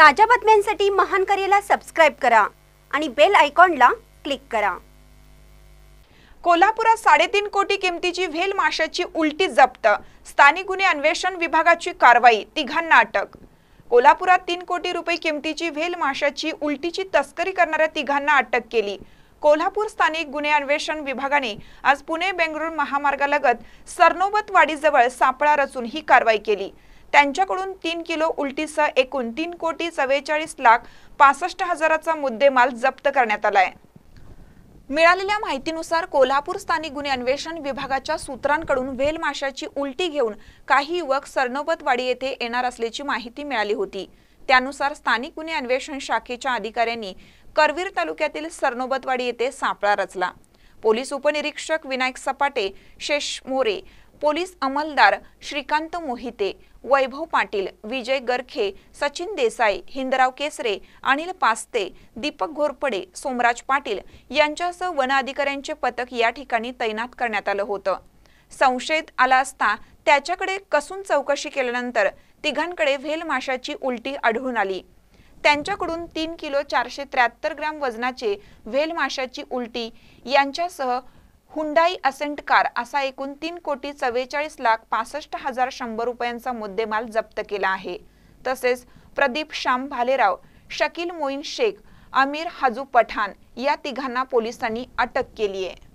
ताज्या बातम्यांसाठी महान करेला सबस्क्राईब करा आणि बेल आयकॉनला क्लिक करा कोल्हापुरात साडेतीन कोटी किमतीची व्हेल माशाची उलटी जप्त स्थानिक गुन्हे अन्वेषण विभागाची कारवाई तिघांना अटक कोल्हापुरात तीन कोटी रुपये किमतीची व्हेल माशाची उलटीची तस्करी करणाऱ्या तिघांना अटक केली कोल्हापूर स्थानिक गुन्हे अन्वेषण विभागाने आज पुणे बेंगळुरू महामार्गालगत सरनोबतवाडीजवळ सापळा रचून ही कारवाई केली त्यांच्याकडून तीन किलो उलटीसह एकूण तीन कोटी चव्वेचाळीस लाख पासष्ट हजाराचा मुद्देमाल जप्त करण्यात आलाय मिळालेल्या माहितीनुसार कोल्हापूर स्थानिक गुन्हे अन्वेषण विभागाच्या सूत्रांकडून व्हेल माशाची उलटी घेऊन काही युवक सरनोबतवाडी येथे येणार असल्याची माहिती मिळाली होती त्यानुसार स्थानिक गुन्हे अन्वेषण शाखेच्या अधिकाऱ्यांनी करवीर तालुक्यातील सरनोबतवाडी येथे सापळा रचला पोलीस उपनिरीक्षक विनायक सपाटे शेष मोरे पोलीस अंमलदार श्रीकांत मोहिते वैभव पाटील विजय गरखे सचिन देसाई हिंदराव केसरे अनिल पास्ते दीपक घोरपडे सोमराज पाटील यांच्यासह वन अधिकाऱ्यांचे पथक या ठिकाणी तैनात करण्यात आलं होतं संशयित आला असता त्याच्याकडे कसून चौकशी केल्यानंतर तिघांकडे व्हेल माशाची उलटी आढळून आली त्यांच्याकडून तीन किलो चारशे त्र्याहत्तर ग्रॅम वजनाचे व्हेल माशाची उलटी यांच्यासह हुंडाई असेंट कार असा एकूण तीन कोटी चव्वेचाळीस लाख पासष्ट हजार शंभर रुपयांचा मुद्देमाल जप्त केला आहे तसेच प्रदीप श्याम भालेराव शकील मोईन शेख अमीर हाजू पठाण या तिघांना पोलिसांनी अटक केली आहे